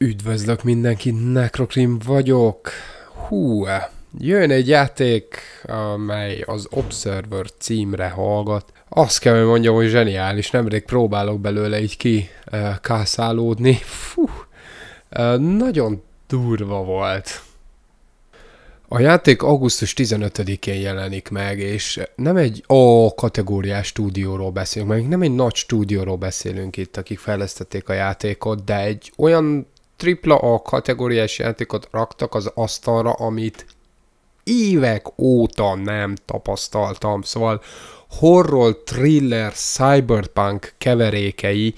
Üdvözlök mindenkit, Necrocrim vagyok. Hú, jön egy játék, amely az Observer címre hallgat. Azt kell, hogy mondjam, hogy zseniális. Nemrég próbálok belőle így ki eh, kászálódni. Fú, eh, nagyon durva volt. A játék augusztus 15-én jelenik meg, és nem egy A kategóriás stúdióról beszélünk, meg nem egy nagy stúdióról beszélünk itt, akik fejlesztették a játékot, de egy olyan a kategóriás játékot raktak az asztalra, amit évek óta nem tapasztaltam, szóval horror, thriller, cyberpunk keverékei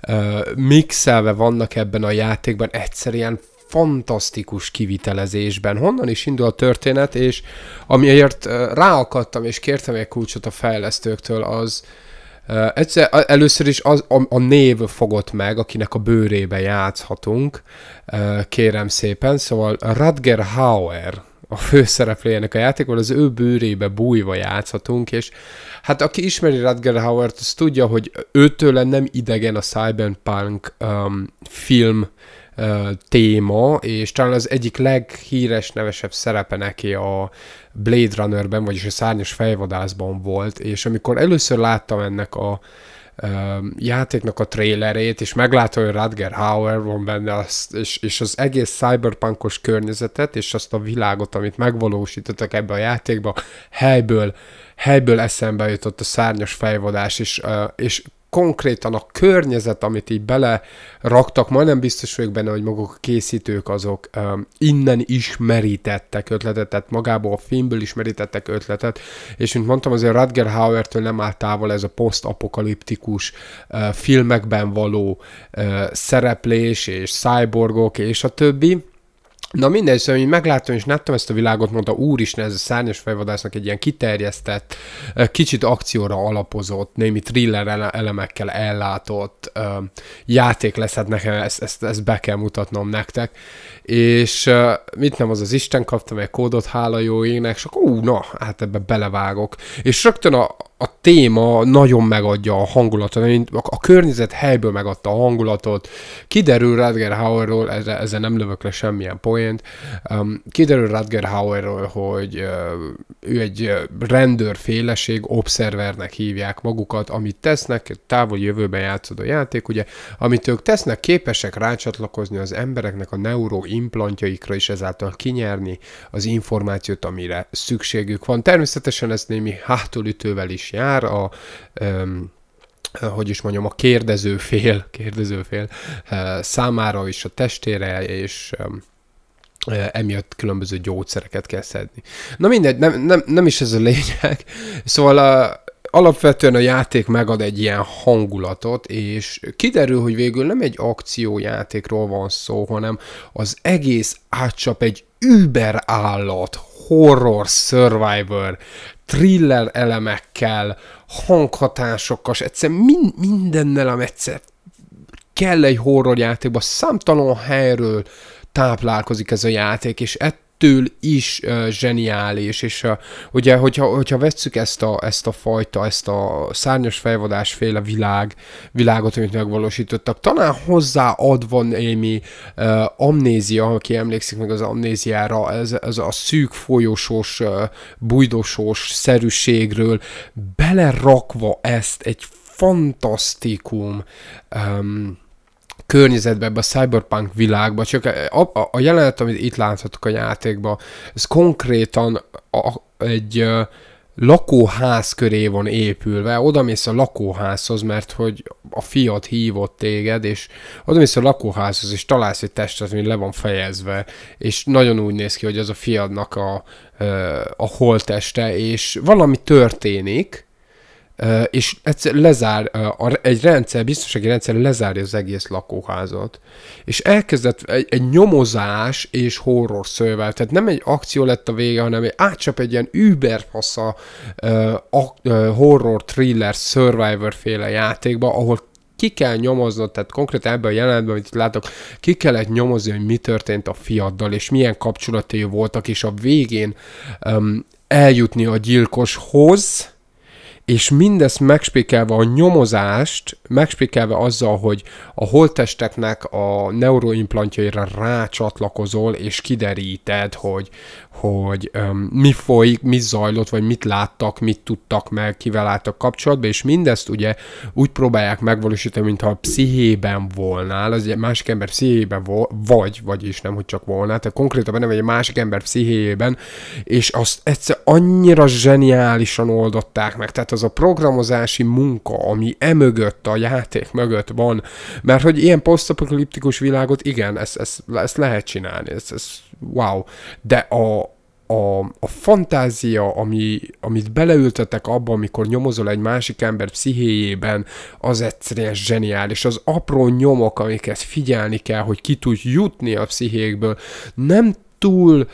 euh, mixelve vannak ebben a játékban, egyszerűen fantasztikus kivitelezésben. Honnan is indul a történet, és amiért uh, ráakadtam és kértem egy kulcsot a fejlesztőktől, az Egyszer, először is az, a, a név fogott meg, akinek a bőrébe játszhatunk, kérem szépen, szóval Radger Hauer a főszereplőjének a játékban, az ő bőrébe bújva játszhatunk, és hát aki ismeri Radger Hauert, az tudja, hogy őtőle nem idegen a Cyberpunk um, film téma, és talán az egyik leghíres, nevesebb szerepe neki a Blade Runnerben, vagyis a Szárnyas Fejvadászban volt, és amikor először láttam ennek a játéknak a trailerét, és meglátta, hogy Radger Hauer van benne, azt, és, és az egész cyberpunkos környezetet, és azt a világot, amit megvalósítottak ebbe a játékba, helyből, helyből eszembe jutott a szárnyas fejvadás, és, és konkrétan a környezet, amit így bele raktak, majdnem biztos vagyok benne, hogy maguk a készítők azok um, innen ismerítettek ötletet, tehát magából a filmből ismerítettek ötletet, és mint mondtam, azért Rutger Hauer-től nem állt távol ez a posztapokaliptikus uh, filmekben való uh, szereplés és cyborgok és a többi, Na minden szóval én meglátom és láttam ezt a világot, mondta, úristen, ez a szárnyas fejvadásznak egy ilyen kiterjesztett, kicsit akcióra alapozott, némi thriller elemekkel ellátott játék lesz, hát nekem ezt, ezt, ezt be kell mutatnom nektek. És mit nem az az Isten, kaptam egy kódot, hála jó ének, és akkor ú, na, hát ebbe belevágok. És rögtön a, a téma nagyon megadja a hangulatot, a környezet helyből megadta a hangulatot, kiderül Rutger Hauerról, ezzel, ezzel nem lövök le semmilyen poént, um, kiderül Rutger Hauerról, hogy uh, ő egy rendőrféleség, observernek hívják magukat, amit tesznek, távol jövőben játszod a játék, ugye, amit ők tesznek, képesek rácsatlakozni az embereknek a neuroimplantjaikra, és ezáltal kinyerni az információt, amire szükségük van. Természetesen ez némi hátulütővel is jár, a um, hogy is mondjam, a kérdező fél, kérdező fél eh, számára is a testére, és eh, emiatt különböző gyógyszereket kell szedni. Na mindegy, nem, nem, nem is ez a lényeg. Szóval a, alapvetően a játék megad egy ilyen hangulatot, és kiderül, hogy végül nem egy akciójátékról van szó, hanem az egész átcsap egy überállat horror survivor, thriller elemekkel, hanghatásokkal, egyszerűen min- mindennel, ami egyszer kell egy horror játékba, számtalan helyről táplálkozik ez a játék, és ett, ettől is uh, zseniális, és uh, ugye, hogyha, hogyha vesszük ezt a, ezt a fajta, ezt a szárnyas fejvadásféle világ, világot, amit megvalósítottak, talán hozzáadva némi uh, amnézia, aki emlékszik meg az amnéziára, ez, ez a szűk folyosós, uh, bujdosós szerűségről, belerakva ezt egy fantasztikum um, környezetbe, ebbe a cyberpunk világba, csak a, a, a jelenet, amit itt láthatok a játékban, ez konkrétan a, egy a, lakóház köré van épülve, oda mész a lakóházhoz, mert hogy a fiat hívott téged, és oda mész a lakóházhoz, és találsz egy testet, ami le van fejezve, és nagyon úgy néz ki, hogy az a fiadnak a, a holteste, és valami történik, és egyszer lezár, egy rendszer, biztonsági rendszer lezárja az egész lakóházat. És elkezdett egy, egy nyomozás és horror szővel, tehát nem egy akció lett a vége, hanem egy, átcsap egy ilyen überfasza horror, thriller, survivor féle játékba, ahol ki kell nyomoznod, tehát konkrétan ebben a jelenetben, amit itt látok, ki kellett nyomozni, hogy mi történt a fiaddal, és milyen kapcsolatai voltak, és a végén um, eljutni a gyilkoshoz, és mindezt megspékelve a nyomozást, megspékelve azzal, hogy a holttesteknek a neuroimplantjaira rácsatlakozol, és kideríted, hogy, hogy um, mi folyik, mi zajlott, vagy mit láttak, mit tudtak meg, kivel álltak kapcsolatban, és mindezt ugye úgy próbálják megvalósítani, mintha a pszichében volnál, az egy másik ember pszichében vo- vagy, vagyis nem, hogy csak volnál, tehát konkrétabban nem egy másik ember pszichében, és azt egyszer annyira zseniálisan oldották meg, tehát az a programozási munka, ami emögött, a játék mögött van, mert hogy ilyen posztapokaliptikus világot, igen, ezt, ezt, ezt lehet csinálni, ez, ez wow, de a, a, a fantázia, ami, amit beleültetek abba, amikor nyomozol egy másik ember pszichéjében, az egyszerűen zseniális. Az apró nyomok, amiket figyelni kell, hogy ki tud jutni a pszichékből, nem túl,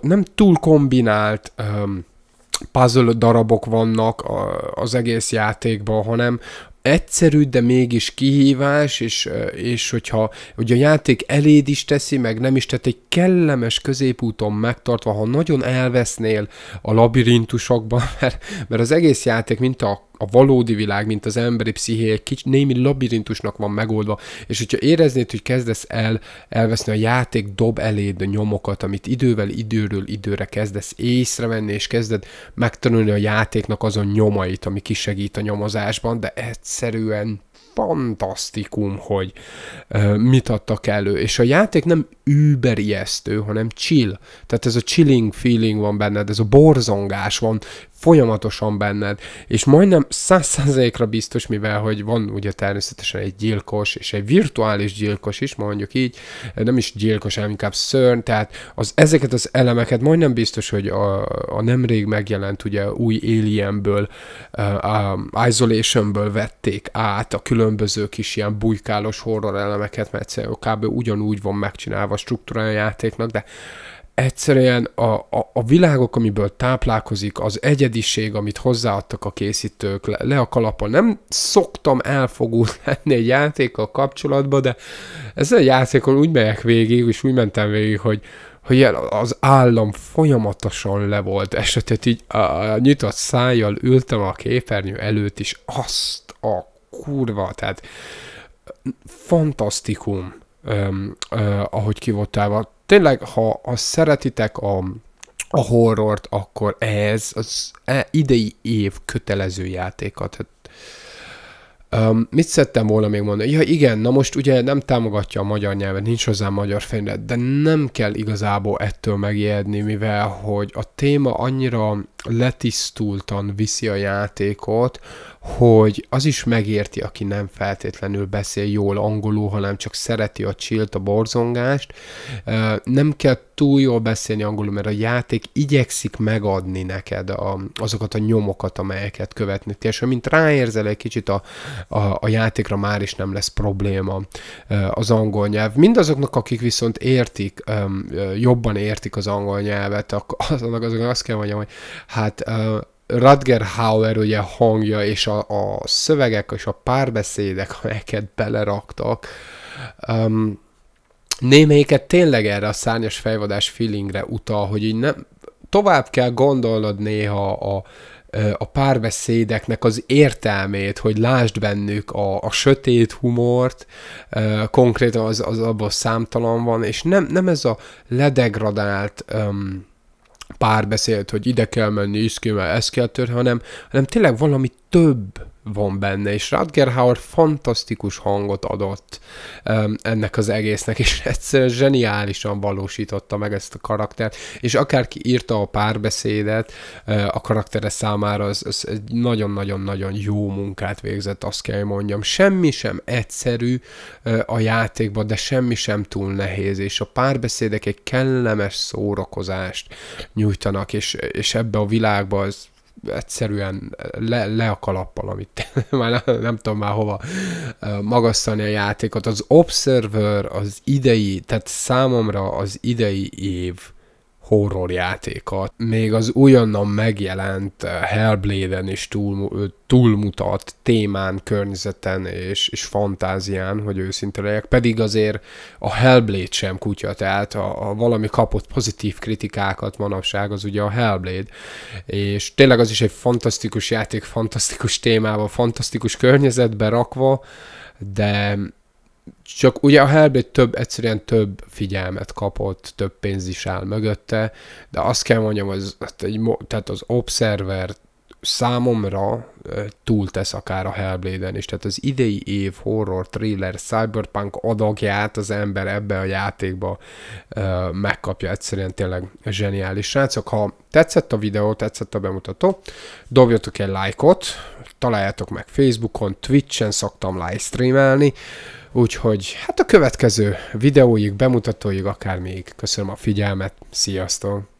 nem túl kombinált um, puzzle darabok vannak az egész játékban, hanem egyszerű, de mégis kihívás, és, eh, és hogyha ugye a játék eléd is teszi, meg nem is, tehát egy kellemes középúton megtartva, ha nagyon elvesznél a labirintusokban, mert, mert az egész játék, mint a a valódi világ, mint az emberi psziché egy kicsi némi labirintusnak van megoldva, és hogyha éreznéd, hogy kezdesz el elveszni a játék dob eléd a nyomokat, amit idővel időről időre kezdesz észrevenni, és kezded megtanulni a játéknak azon nyomait, ami kisegít a nyomozásban, de egyszerűen fantasztikum, hogy mit adtak elő. És a játék nem überiesztő, hanem chill. Tehát ez a chilling feeling van benned, ez a borzongás van folyamatosan benned, és majdnem százszerzékra biztos, mivel hogy van ugye természetesen egy gyilkos, és egy virtuális gyilkos is, mondjuk így, nem is gyilkos, hanem inkább szörn. tehát az, ezeket az elemeket majdnem biztos, hogy a, a nemrég megjelent ugye új Alienből, uh, Isolationből vették át a különböző kis ilyen bujkálos horror elemeket, mert egyszerűen kb. ugyanúgy van megcsinálva a struktúrája a játéknak, de egyszerűen a, a, a világok, amiből táplálkozik, az egyediség, amit hozzáadtak a készítők le, le a kalapon. Nem szoktam elfogult lenni egy játékkal kapcsolatban, de ezzel a játékon úgy megyek végig, és úgy mentem végig, hogy, hogy az állam folyamatosan le volt esetet, így a, a nyitott szájjal ültem a képernyő előtt, és azt a kurva, tehát fantasztikum, öm, ö, ahogy ki volt Tényleg, ha, ha szeretitek a, a horrort, akkor ez az e, idei év kötelező játéka. Tehát öm, mit szerettem volna még mondani? Ja igen, na most ugye nem támogatja a magyar nyelvet, nincs hozzá magyar fényre, de nem kell igazából ettől megijedni, mivel hogy a téma annyira letisztultan viszi a játékot, hogy az is megérti, aki nem feltétlenül beszél jól angolul, hanem csak szereti a csilt, a borzongást. Nem kell túl jól beszélni angolul, mert a játék igyekszik megadni neked a, azokat a nyomokat, amelyeket követni. És amint ráérzel egy kicsit a, a, a játékra, már is nem lesz probléma az angol nyelv. Mindazoknak, akik viszont értik, jobban értik az angol nyelvet, azoknak azt kell mondjam, hogy hát uh, Radger Hauer ugye hangja és a, a szövegek és a párbeszédek, amelyeket beleraktak, um, némelyiket tényleg erre a szárnyas fejvadás feelingre utal, hogy így nem, tovább kell gondolnod néha a, a párbeszédeknek az értelmét, hogy lásd bennük a, a sötét humort, konkrétan az, az abból számtalan van, és nem, nem ez a ledegradált um, párbeszéd, hogy ide kell menni, iszkével, ezt kell törni, hanem, hanem tényleg valami több van benne, és Rutger Hauer fantasztikus hangot adott um, ennek az egésznek, és egyszerűen zseniálisan valósította meg ezt a karaktert, és akárki írta a párbeszédet, uh, a karaktere számára az, az egy nagyon-nagyon-nagyon jó munkát végzett, azt kell mondjam. Semmi sem egyszerű uh, a játékban, de semmi sem túl nehéz, és a párbeszédek egy kellemes szórakozást nyújtanak, és, és ebbe a világba az egyszerűen le, le a kalappal, amit már nem, nem tudom már hova magasztani a játékot. Az Observer az idei, tehát számomra az idei év horror játékat. Még az újonnan megjelent eh, Hellblade-en is túl, eh, túlmutat témán, környezeten és, és fantázián, hogy őszinte legyek, pedig azért a Hellblade sem kutya, tehát a, a valami kapott pozitív kritikákat manapság, az ugye a Hellblade, és tényleg az is egy fantasztikus játék, fantasztikus témával, fantasztikus környezetbe rakva, de csak ugye a Hellblade több, egyszerűen több figyelmet kapott, több pénz is áll mögötte, de azt kell mondjam, az, hát egy, tehát az Observer számomra túltesz akár a Hellblade-en is. Tehát az idei év horror, thriller, cyberpunk adagját az ember ebbe a játékba ö, megkapja. Egyszerűen tényleg zseniális. Srácok, ha tetszett a videó, tetszett a bemutató, dobjatok egy lájkot, találjátok meg Facebookon, Twitch-en szoktam livestreamelni, Úgyhogy hát a következő videóig, bemutatóig, még Köszönöm a figyelmet, sziasztok!